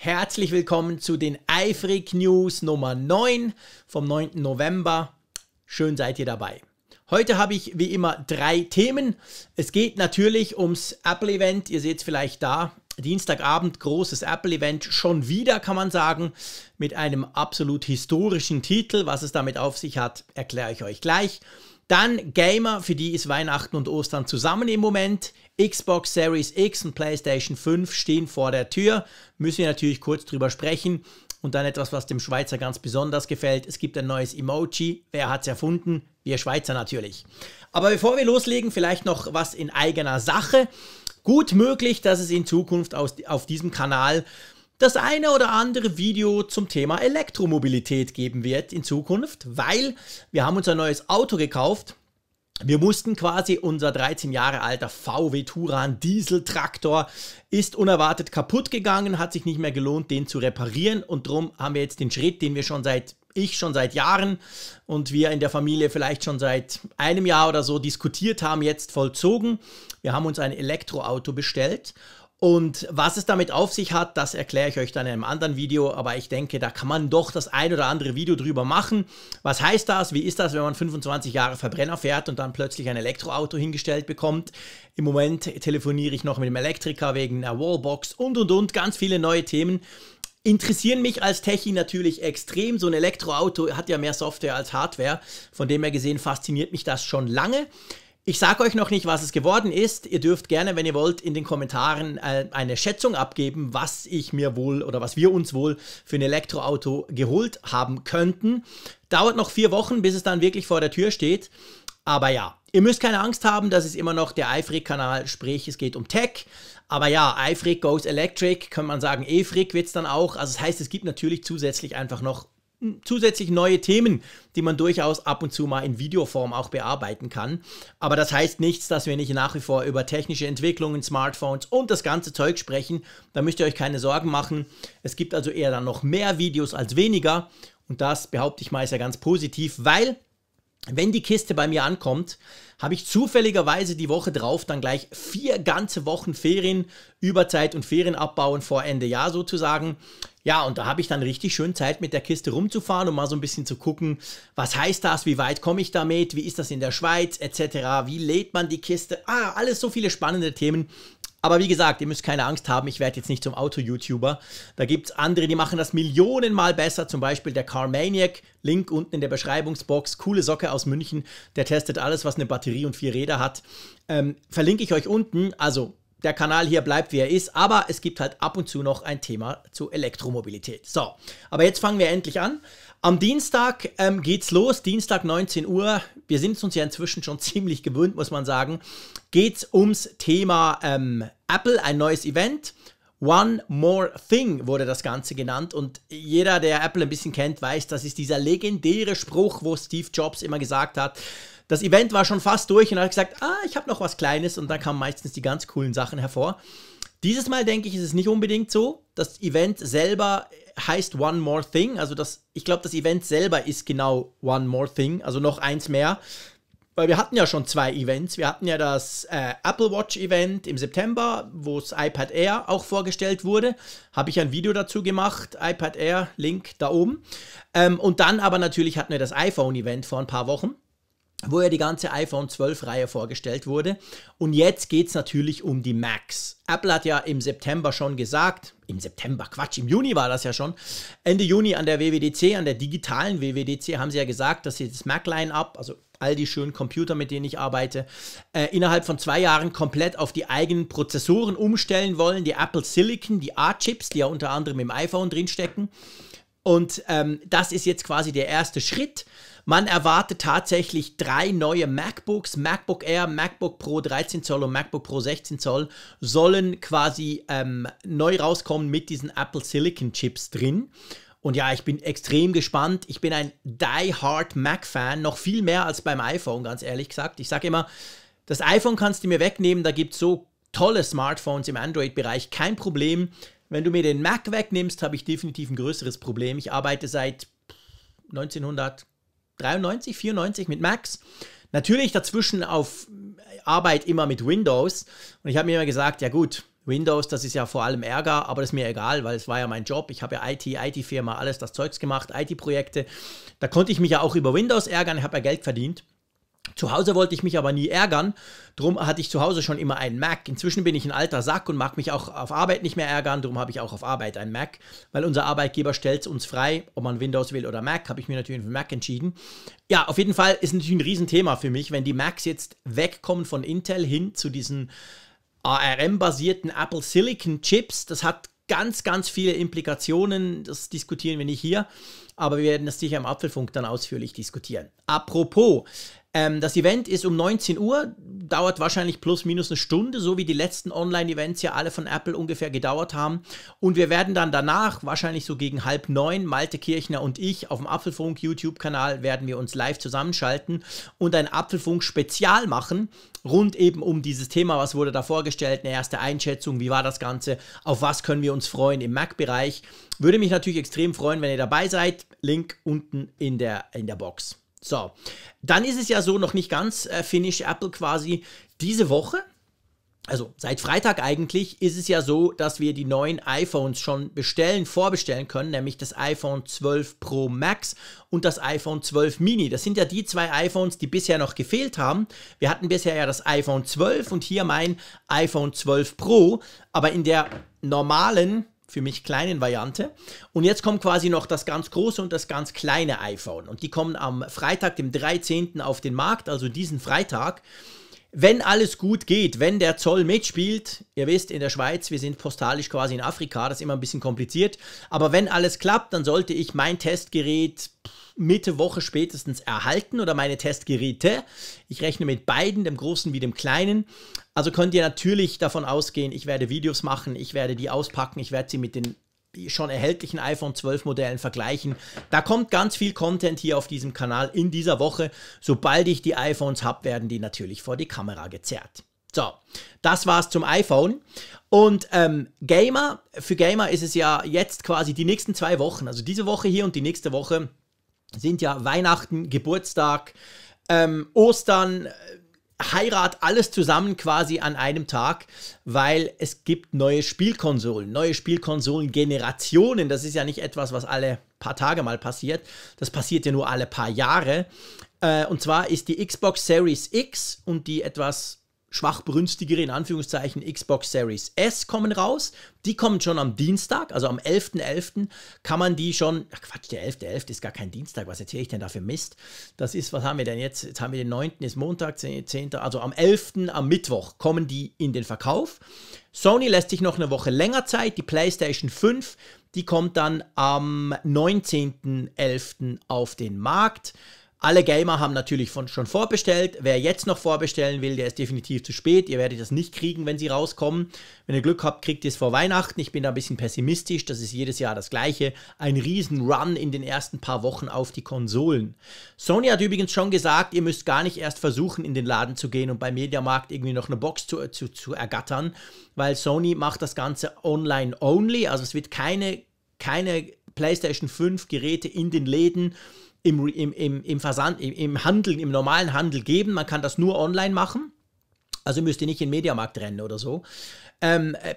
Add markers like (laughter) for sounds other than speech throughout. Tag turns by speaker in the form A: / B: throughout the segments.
A: Herzlich willkommen zu den Eifrig News Nummer 9 vom 9. November. Schön seid ihr dabei. Heute habe ich wie immer drei Themen. Es geht natürlich ums Apple-Event. Ihr seht es vielleicht da. Dienstagabend großes Apple-Event. Schon wieder kann man sagen, mit einem absolut historischen Titel. Was es damit auf sich hat, erkläre ich euch gleich. Dann Gamer, für die ist Weihnachten und Ostern zusammen im Moment. Xbox Series X und PlayStation 5 stehen vor der Tür. Müssen wir natürlich kurz drüber sprechen. Und dann etwas, was dem Schweizer ganz besonders gefällt. Es gibt ein neues Emoji. Wer hat es erfunden? Wir Schweizer natürlich. Aber bevor wir loslegen, vielleicht noch was in eigener Sache. Gut möglich, dass es in Zukunft aus, auf diesem Kanal das eine oder andere Video zum Thema Elektromobilität geben wird in Zukunft, weil wir haben uns ein neues Auto gekauft. Wir mussten quasi unser 13 Jahre alter VW Touran Dieseltraktor ist unerwartet kaputt gegangen, hat sich nicht mehr gelohnt, den zu reparieren und darum haben wir jetzt den Schritt, den wir schon seit ich schon seit Jahren und wir in der Familie vielleicht schon seit einem Jahr oder so diskutiert haben, jetzt vollzogen. Wir haben uns ein Elektroauto bestellt und was es damit auf sich hat, das erkläre ich euch dann in einem anderen Video, aber ich denke, da kann man doch das ein oder andere Video drüber machen. Was heißt das? Wie ist das, wenn man 25 Jahre Verbrenner fährt und dann plötzlich ein Elektroauto hingestellt bekommt? Im Moment telefoniere ich noch mit dem Elektriker wegen einer Wallbox und und und ganz viele neue Themen interessieren mich als Techie natürlich extrem. So ein Elektroauto hat ja mehr Software als Hardware. Von dem her gesehen fasziniert mich das schon lange. Ich sage euch noch nicht, was es geworden ist. Ihr dürft gerne, wenn ihr wollt, in den Kommentaren äh, eine Schätzung abgeben, was ich mir wohl oder was wir uns wohl für ein Elektroauto geholt haben könnten. Dauert noch vier Wochen, bis es dann wirklich vor der Tür steht. Aber ja, ihr müsst keine Angst haben, das ist immer noch der Eifrig-Kanal, sprich es geht um Tech. Aber ja, Eifrig goes electric, kann man sagen, Efrig wird es dann auch. Also das heißt, es gibt natürlich zusätzlich einfach noch zusätzlich neue Themen, die man durchaus ab und zu mal in Videoform auch bearbeiten kann. Aber das heißt nichts, dass wir nicht nach wie vor über technische Entwicklungen, Smartphones und das ganze Zeug sprechen. Da müsst ihr euch keine Sorgen machen. Es gibt also eher dann noch mehr Videos als weniger. Und das behaupte ich mal ist ja ganz positiv, weil wenn die Kiste bei mir ankommt, habe ich zufälligerweise die Woche drauf dann gleich vier ganze Wochen Ferien, Überzeit und Ferienabbau und vor Ende Jahr sozusagen. Ja, und da habe ich dann richtig schön Zeit mit der Kiste rumzufahren und mal so ein bisschen zu gucken, was heißt das, wie weit komme ich damit, wie ist das in der Schweiz etc., wie lädt man die Kiste. Ah, alles so viele spannende Themen, aber wie gesagt, ihr müsst keine Angst haben, ich werde jetzt nicht zum Auto-YouTuber. Da gibt es andere, die machen das millionenmal besser, zum Beispiel der Carmaniac, Link unten in der Beschreibungsbox, coole Socke aus München, der testet alles, was eine Batterie und vier Räder hat. Ähm, verlinke ich euch unten, also der Kanal hier bleibt, wie er ist, aber es gibt halt ab und zu noch ein Thema zu Elektromobilität. So, aber jetzt fangen wir endlich an. Am Dienstag ähm, geht's los, Dienstag 19 Uhr. Wir sind uns ja inzwischen schon (laughs) ziemlich gewöhnt, muss man sagen. Geht's ums Thema ähm, Apple, ein neues Event. One More Thing wurde das Ganze genannt und jeder, der Apple ein bisschen kennt, weiß, das ist dieser legendäre Spruch, wo Steve Jobs immer gesagt hat, das Event war schon fast durch und er hat gesagt, ah, ich habe noch was Kleines und dann kamen meistens die ganz coolen Sachen hervor. Dieses Mal denke ich, ist es nicht unbedingt so. Das Event selber heißt One More Thing. Also das, ich glaube, das Event selber ist genau One More Thing, also noch eins mehr. Weil wir hatten ja schon zwei Events. Wir hatten ja das äh, Apple Watch Event im September, wo das iPad Air auch vorgestellt wurde. Habe ich ein Video dazu gemacht. iPad Air, Link da oben. Ähm, und dann aber natürlich hatten wir das iPhone Event vor ein paar Wochen wo ja die ganze iPhone 12-Reihe vorgestellt wurde. Und jetzt geht es natürlich um die Macs. Apple hat ja im September schon gesagt, im September, Quatsch, im Juni war das ja schon, Ende Juni an der WWDC, an der digitalen WWDC, haben sie ja gesagt, dass sie das Mac-Line-Up, also all die schönen Computer, mit denen ich arbeite, äh, innerhalb von zwei Jahren komplett auf die eigenen Prozessoren umstellen wollen, die Apple Silicon, die A-Chips, die ja unter anderem im iPhone drinstecken. Und ähm, das ist jetzt quasi der erste Schritt. Man erwartet tatsächlich drei neue MacBooks. MacBook Air, MacBook Pro 13 Zoll und MacBook Pro 16 Zoll sollen quasi ähm, neu rauskommen mit diesen Apple Silicon Chips drin. Und ja, ich bin extrem gespannt. Ich bin ein die-hard Mac-Fan, noch viel mehr als beim iPhone, ganz ehrlich gesagt. Ich sage immer, das iPhone kannst du mir wegnehmen, da gibt es so tolle Smartphones im Android-Bereich, kein Problem. Wenn du mir den Mac wegnimmst, habe ich definitiv ein größeres Problem. Ich arbeite seit 1900, 93, 94 mit Macs. Natürlich dazwischen auf Arbeit immer mit Windows. Und ich habe mir immer gesagt, ja gut, Windows, das ist ja vor allem Ärger, aber das ist mir egal, weil es war ja mein Job. Ich habe ja IT, IT-Firma, alles das Zeugs gemacht, IT-Projekte. Da konnte ich mich ja auch über Windows ärgern, ich habe ja Geld verdient. Zu Hause wollte ich mich aber nie ärgern, drum hatte ich zu Hause schon immer einen Mac. Inzwischen bin ich ein alter Sack und mag mich auch auf Arbeit nicht mehr ärgern, drum habe ich auch auf Arbeit einen Mac, weil unser Arbeitgeber stellt uns frei, ob man Windows will oder Mac, habe ich mir natürlich für Mac entschieden. Ja, auf jeden Fall ist natürlich ein Riesenthema für mich, wenn die Macs jetzt wegkommen von Intel hin zu diesen ARM-basierten Apple Silicon Chips. Das hat ganz, ganz viele Implikationen, das diskutieren wir nicht hier, aber wir werden das sicher im Apfelfunk dann ausführlich diskutieren. Apropos, ähm, das Event ist um 19 Uhr, dauert wahrscheinlich plus minus eine Stunde, so wie die letzten Online-Events ja alle von Apple ungefähr gedauert haben. Und wir werden dann danach, wahrscheinlich so gegen halb neun, Malte Kirchner und ich auf dem Apfelfunk YouTube-Kanal werden wir uns live zusammenschalten und ein Apfelfunk-Spezial machen, rund eben um dieses Thema, was wurde da vorgestellt, eine erste Einschätzung, wie war das Ganze, auf was können wir uns freuen im Mac-Bereich. Würde mich natürlich extrem freuen, wenn ihr dabei seid. Link unten in der, in der Box. So, dann ist es ja so noch nicht ganz äh, finish. Apple quasi diese Woche, also seit Freitag eigentlich, ist es ja so, dass wir die neuen iPhones schon bestellen, vorbestellen können, nämlich das iPhone 12 Pro Max und das iPhone 12 Mini. Das sind ja die zwei iPhones, die bisher noch gefehlt haben. Wir hatten bisher ja das iPhone 12 und hier mein iPhone 12 Pro, aber in der normalen für mich kleinen Variante. Und jetzt kommt quasi noch das ganz große und das ganz kleine iPhone. Und die kommen am Freitag, dem 13. auf den Markt, also diesen Freitag. Wenn alles gut geht, wenn der Zoll mitspielt, ihr wisst, in der Schweiz, wir sind postalisch quasi in Afrika, das ist immer ein bisschen kompliziert, aber wenn alles klappt, dann sollte ich mein Testgerät Mitte Woche spätestens erhalten oder meine Testgeräte. Ich rechne mit beiden, dem großen wie dem kleinen. Also könnt ihr natürlich davon ausgehen, ich werde Videos machen, ich werde die auspacken, ich werde sie mit den schon erhältlichen iPhone 12 Modellen vergleichen. Da kommt ganz viel Content hier auf diesem Kanal in dieser Woche. Sobald ich die iPhones habe, werden die natürlich vor die Kamera gezerrt. So, das war's zum iPhone. Und ähm, Gamer, für Gamer ist es ja jetzt quasi die nächsten zwei Wochen, also diese Woche hier und die nächste Woche, sind ja Weihnachten, Geburtstag, ähm, Ostern, heirat alles zusammen quasi an einem Tag, weil es gibt neue Spielkonsolen, neue Spielkonsolen-Generationen. Das ist ja nicht etwas, was alle paar Tage mal passiert. Das passiert ja nur alle paar Jahre. Äh, und zwar ist die Xbox Series X und die etwas schwachbrünstigere, in Anführungszeichen, Xbox Series S kommen raus. Die kommen schon am Dienstag, also am 11.11. .11. kann man die schon, ach Quatsch, der 11.11. .11. ist gar kein Dienstag, was erzähle ich denn da für Mist? Das ist, was haben wir denn jetzt? Jetzt haben wir den 9., ist Montag, 10. also am 11., am Mittwoch kommen die in den Verkauf. Sony lässt sich noch eine Woche länger Zeit, die PlayStation 5, die kommt dann am 19.11. auf den Markt. Alle Gamer haben natürlich von, schon vorbestellt. Wer jetzt noch vorbestellen will, der ist definitiv zu spät. Ihr werdet das nicht kriegen, wenn sie rauskommen. Wenn ihr Glück habt, kriegt ihr es vor Weihnachten. Ich bin da ein bisschen pessimistisch. Das ist jedes Jahr das Gleiche. Ein Riesen-Run in den ersten paar Wochen auf die Konsolen. Sony hat übrigens schon gesagt, ihr müsst gar nicht erst versuchen, in den Laden zu gehen und beim Mediamarkt irgendwie noch eine Box zu, zu, zu ergattern, weil Sony macht das Ganze online only. Also es wird keine, keine PlayStation 5 Geräte in den Läden im, im, im, im Versand, im, im Handel, im normalen Handel geben. Man kann das nur online machen. Also müsst ihr nicht in den Mediamarkt rennen oder so. Ähm, äh,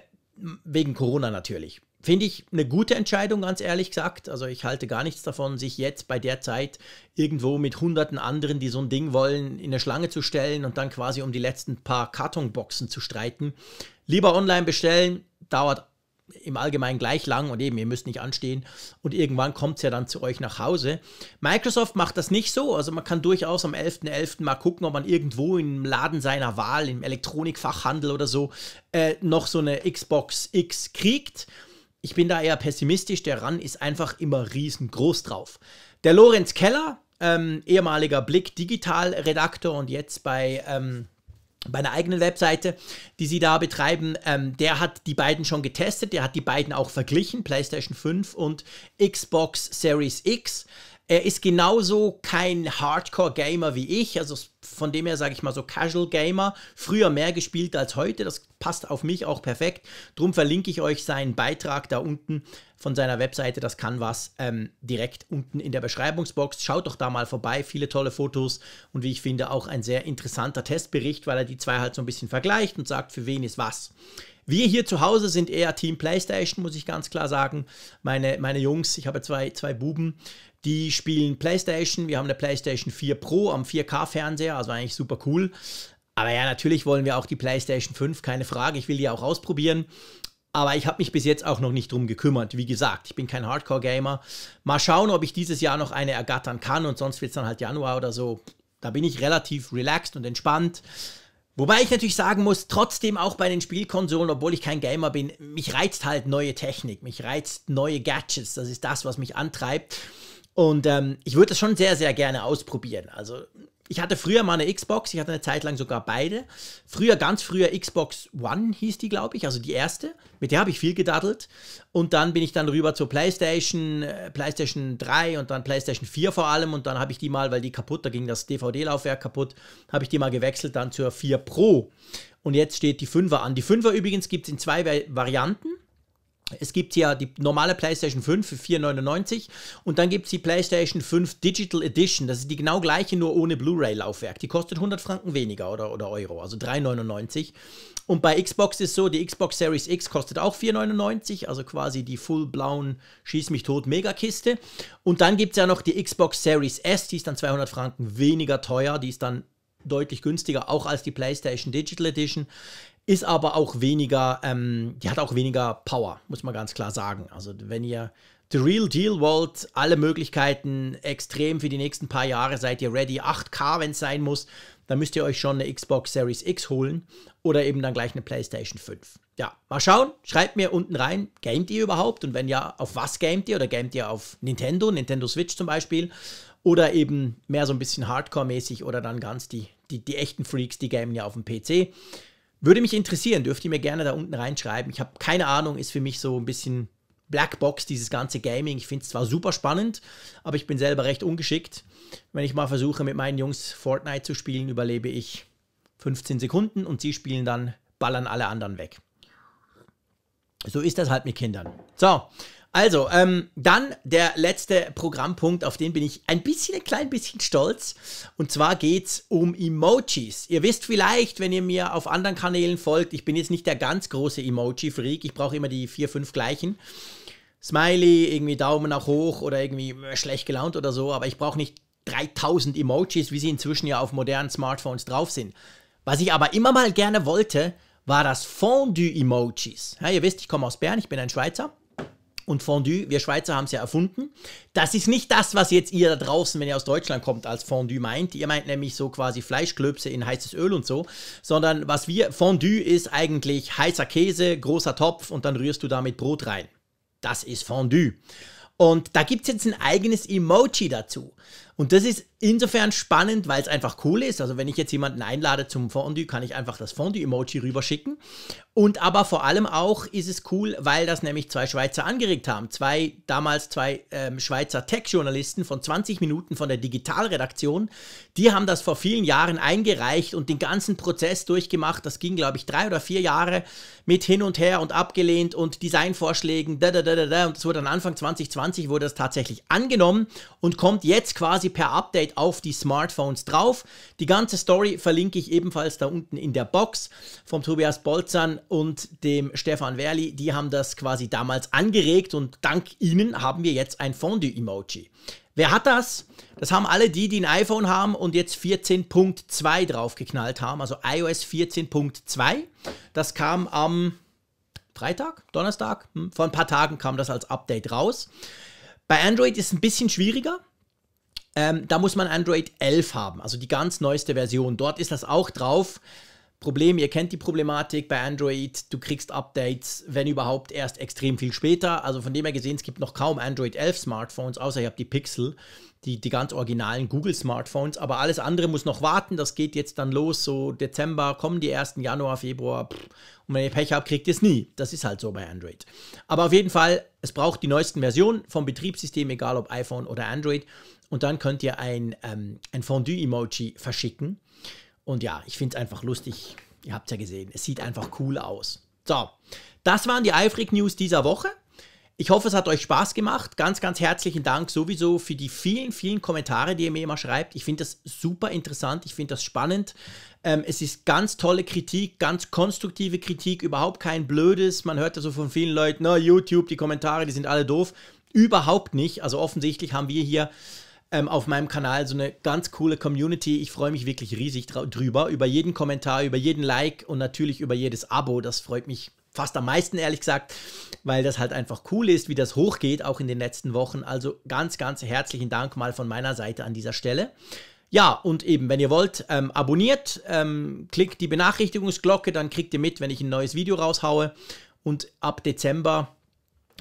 A: wegen Corona natürlich. Finde ich eine gute Entscheidung, ganz ehrlich gesagt. Also ich halte gar nichts davon, sich jetzt bei der Zeit irgendwo mit hunderten anderen, die so ein Ding wollen, in eine Schlange zu stellen und dann quasi um die letzten paar Kartonboxen zu streiten. Lieber online bestellen, dauert im Allgemeinen gleich lang und eben, ihr müsst nicht anstehen und irgendwann kommt es ja dann zu euch nach Hause. Microsoft macht das nicht so, also man kann durchaus am 11.11. .11. mal gucken, ob man irgendwo im Laden seiner Wahl, im Elektronikfachhandel oder so, äh, noch so eine Xbox X kriegt. Ich bin da eher pessimistisch, der RAN ist einfach immer riesengroß drauf. Der Lorenz Keller, ähm, ehemaliger Blick Digital Redaktor und jetzt bei... Ähm, bei einer eigenen Webseite, die sie da betreiben, ähm, der hat die beiden schon getestet, der hat die beiden auch verglichen, PlayStation 5 und Xbox Series X. Er ist genauso kein Hardcore-Gamer wie ich, also von dem her sage ich mal so Casual-Gamer, früher mehr gespielt als heute, das passt auf mich auch perfekt. Drum verlinke ich euch seinen Beitrag da unten von seiner Webseite, das kann was, ähm, direkt unten in der Beschreibungsbox. Schaut doch da mal vorbei, viele tolle Fotos und wie ich finde auch ein sehr interessanter Testbericht, weil er die zwei halt so ein bisschen vergleicht und sagt, für wen ist was. Wir hier zu Hause sind eher Team PlayStation, muss ich ganz klar sagen. Meine, meine Jungs, ich habe zwei, zwei Buben, die spielen PlayStation. Wir haben eine PlayStation 4 Pro am 4K-Fernseher, also eigentlich super cool. Aber ja, natürlich wollen wir auch die PlayStation 5, keine Frage. Ich will die auch ausprobieren. Aber ich habe mich bis jetzt auch noch nicht drum gekümmert. Wie gesagt, ich bin kein Hardcore-Gamer. Mal schauen, ob ich dieses Jahr noch eine ergattern kann und sonst wird es dann halt Januar oder so. Da bin ich relativ relaxed und entspannt. Wobei ich natürlich sagen muss, trotzdem auch bei den Spielkonsolen, obwohl ich kein Gamer bin, mich reizt halt neue Technik, mich reizt neue Gadgets. Das ist das, was mich antreibt. Und ähm, ich würde das schon sehr, sehr gerne ausprobieren. Also ich hatte früher mal eine Xbox, ich hatte eine Zeit lang sogar beide. Früher, ganz früher Xbox One hieß die, glaube ich, also die erste. Mit der habe ich viel gedaddelt. Und dann bin ich dann rüber zur PlayStation, äh, PlayStation 3 und dann PlayStation 4 vor allem. Und dann habe ich die mal, weil die kaputt, da ging das DVD-Laufwerk kaputt, habe ich die mal gewechselt dann zur 4 Pro. Und jetzt steht die 5er an. Die 5er übrigens gibt es in zwei Varianten. Es gibt ja die normale PlayStation 5 für 4,99 und dann gibt es die PlayStation 5 Digital Edition. Das ist die genau gleiche, nur ohne Blu-ray-Laufwerk. Die kostet 100 Franken weniger oder, oder Euro, also 3,99. Und bei Xbox ist so, die Xbox Series X kostet auch 4,99, also quasi die full-blauen Schieß mich tot Megakiste. Und dann gibt es ja noch die Xbox Series S, die ist dann 200 Franken weniger teuer, die ist dann deutlich günstiger, auch als die PlayStation Digital Edition ist aber auch weniger, ähm, die hat auch weniger Power, muss man ganz klar sagen. Also wenn ihr The Real Deal wollt, alle Möglichkeiten extrem für die nächsten paar Jahre, seid ihr ready, 8K, wenn es sein muss, dann müsst ihr euch schon eine Xbox Series X holen oder eben dann gleich eine PlayStation 5. Ja, mal schauen, schreibt mir unten rein, gamet ihr überhaupt und wenn ja, auf was gamet ihr oder gamet ihr auf Nintendo, Nintendo Switch zum Beispiel oder eben mehr so ein bisschen Hardcore-mäßig oder dann ganz die, die, die echten Freaks, die gamen ja auf dem PC. Würde mich interessieren, dürft ihr mir gerne da unten reinschreiben. Ich habe keine Ahnung, ist für mich so ein bisschen Blackbox, dieses ganze Gaming. Ich finde es zwar super spannend, aber ich bin selber recht ungeschickt. Wenn ich mal versuche, mit meinen Jungs Fortnite zu spielen, überlebe ich 15 Sekunden und sie spielen dann, ballern alle anderen weg. So ist das halt mit Kindern. So, also, ähm, dann der letzte Programmpunkt, auf den bin ich ein bisschen, ein klein bisschen stolz. Und zwar geht es um Emojis. Ihr wisst vielleicht, wenn ihr mir auf anderen Kanälen folgt, ich bin jetzt nicht der ganz große Emoji-Freak. Ich brauche immer die vier, fünf gleichen. Smiley, irgendwie Daumen nach hoch oder irgendwie äh, schlecht gelaunt oder so, aber ich brauche nicht 3000 Emojis, wie sie inzwischen ja auf modernen Smartphones drauf sind. Was ich aber immer mal gerne wollte, war das Fondue-Emojis. Ja, ihr wisst, ich komme aus Bern, ich bin ein Schweizer und Fondue, wir Schweizer haben es ja erfunden. Das ist nicht das, was jetzt ihr da draußen, wenn ihr aus Deutschland kommt, als Fondue meint. Ihr meint nämlich so quasi Fleischklöpse in heißes Öl und so, sondern was wir, Fondue ist eigentlich heißer Käse, großer Topf und dann rührst du damit Brot rein. Das ist Fondue. Und da gibt es jetzt ein eigenes Emoji dazu. Und das ist insofern spannend, weil es einfach cool ist. Also wenn ich jetzt jemanden einlade zum Fondue, kann ich einfach das Fondue-Emoji rüberschicken. Und aber vor allem auch ist es cool, weil das nämlich zwei Schweizer angeregt haben. Zwei, damals zwei ähm, Schweizer Tech-Journalisten von 20 Minuten von der Digitalredaktion. Die haben das vor vielen Jahren eingereicht und den ganzen Prozess durchgemacht. Das ging, glaube ich, drei oder vier Jahre mit hin und her und abgelehnt und Designvorschlägen. Da, da, da, da, da. Und es wurde dann Anfang 2020 wurde das tatsächlich angenommen und kommt jetzt quasi per Update auf die Smartphones drauf. Die ganze Story verlinke ich ebenfalls da unten in der Box vom Tobias Bolzan und dem Stefan Werli. Die haben das quasi damals angeregt und dank ihnen haben wir jetzt ein Fondue-Emoji. Wer hat das? Das haben alle die, die ein iPhone haben und jetzt 14.2 draufgeknallt haben, also iOS 14.2. Das kam am Freitag, Donnerstag, hm, vor ein paar Tagen kam das als Update raus. Bei Android ist es ein bisschen schwieriger. Ähm, da muss man Android 11 haben, also die ganz neueste Version. Dort ist das auch drauf. Problem, ihr kennt die Problematik bei Android, du kriegst Updates, wenn überhaupt, erst extrem viel später. Also von dem her gesehen, es gibt noch kaum Android 11 Smartphones, außer ihr habt die Pixel, die, die ganz originalen Google Smartphones. Aber alles andere muss noch warten, das geht jetzt dann los, so Dezember, kommen die ersten Januar, Februar. Pff. Und wenn ihr Pech habt, kriegt ihr es nie. Das ist halt so bei Android. Aber auf jeden Fall, es braucht die neuesten Versionen vom Betriebssystem, egal ob iPhone oder Android. Und dann könnt ihr ein, ähm, ein Fondue-Emoji verschicken. Und ja, ich finde es einfach lustig. Ihr habt es ja gesehen. Es sieht einfach cool aus. So, das waren die Eifrig News dieser Woche. Ich hoffe, es hat euch Spaß gemacht. Ganz, ganz herzlichen Dank sowieso für die vielen, vielen Kommentare, die ihr mir immer schreibt. Ich finde das super interessant. Ich finde das spannend. Ähm, es ist ganz tolle Kritik, ganz konstruktive Kritik, überhaupt kein blödes. Man hört ja so von vielen Leuten, na, YouTube, die Kommentare, die sind alle doof. Überhaupt nicht. Also offensichtlich haben wir hier ähm, auf meinem Kanal so eine ganz coole Community. Ich freue mich wirklich riesig drüber, über jeden Kommentar, über jeden Like und natürlich über jedes Abo. Das freut mich fast am meisten, ehrlich gesagt, weil das halt einfach cool ist, wie das hochgeht, auch in den letzten Wochen. Also ganz, ganz herzlichen Dank mal von meiner Seite an dieser Stelle. Ja, und eben, wenn ihr wollt, ähm, abonniert, ähm, klickt die Benachrichtigungsglocke, dann kriegt ihr mit, wenn ich ein neues Video raushaue. Und ab Dezember,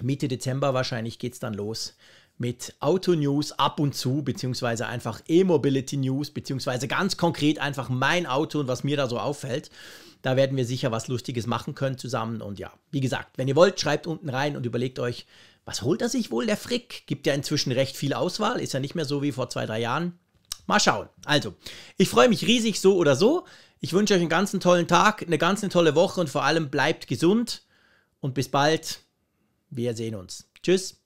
A: Mitte Dezember wahrscheinlich, geht es dann los mit Auto-News ab und zu, beziehungsweise einfach E-Mobility-News, beziehungsweise ganz konkret einfach mein Auto und was mir da so auffällt. Da werden wir sicher was Lustiges machen können zusammen. Und ja, wie gesagt, wenn ihr wollt, schreibt unten rein und überlegt euch, was holt er sich wohl, der Frick? Gibt ja inzwischen recht viel Auswahl, ist ja nicht mehr so wie vor zwei, drei Jahren. Mal schauen. Also, ich freue mich riesig so oder so. Ich wünsche euch einen ganzen tollen Tag, eine ganz tolle Woche und vor allem bleibt gesund und bis bald. Wir sehen uns. Tschüss.